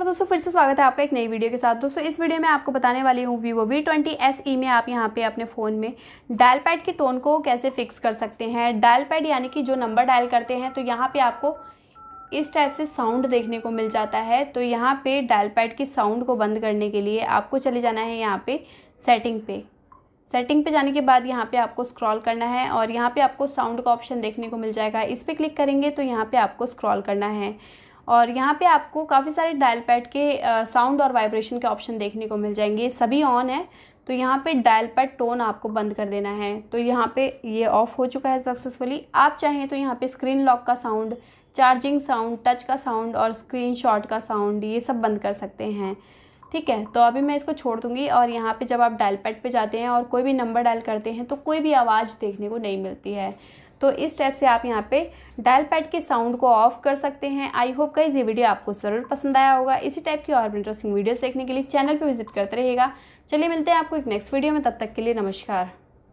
नमस्कार दोस्तों फिर से स्वागत है आपका एक नई वीडियो के साथ दोस्तों इस वीडियो में आपको बताने वाली हूँ Vivo V twenty S E में आप यहाँ पे अपने फ़ोन में डायल पैड के टोन को कैसे फिक्स कर सकते हैं डायल पैड यानी कि जो नंबर डायल करते हैं तो यहाँ पे आपको इस टाइप से साउंड देखने को मिल जाता है तो यहाँ पर डायल पैड की साउंड को बंद करने के लिए आपको चले जाना है यहाँ पे सेटिंग पे सेटिंग पे जाने के बाद यहाँ पे आपको स्क्रॉल करना है और यहाँ पे आपको साउंड का ऑप्शन देखने को मिल जाएगा इस पर क्लिक करेंगे तो यहाँ पे आपको स्क्रॉल करना है और यहाँ पे आपको काफ़ी सारे डायल पैड के साउंड और वाइब्रेशन के ऑप्शन देखने को मिल जाएंगे सभी ऑन है तो यहाँ पे डायल पैड टोन आपको बंद कर देना है तो यहाँ पे ये ऑफ हो चुका है सक्सेसफुली आप चाहें तो यहाँ पे स्क्रीन लॉक का साउंड चार्जिंग साउंड टच का साउंड और स्क्रीन शॉट का साउंड ये सब बंद कर सकते हैं ठीक है तो अभी मैं इसको छोड़ दूंगी और यहाँ पे जब आप डायल पैड पे जाते हैं और कोई भी नंबर डायल करते हैं तो कोई भी आवाज़ देखने को नहीं मिलती है तो इस स्टेप से आप यहाँ पे डायल पैड के साउंड को ऑफ कर सकते हैं आई होप का ये वीडियो आपको ज़रूर पसंद आया होगा इसी टाइप की और इंटरेस्टिंग वीडियोस देखने के लिए चैनल पे विजिट करते रहेगा चलिए मिलते हैं आपको एक नेक्स्ट वीडियो में तब तक के लिए नमस्कार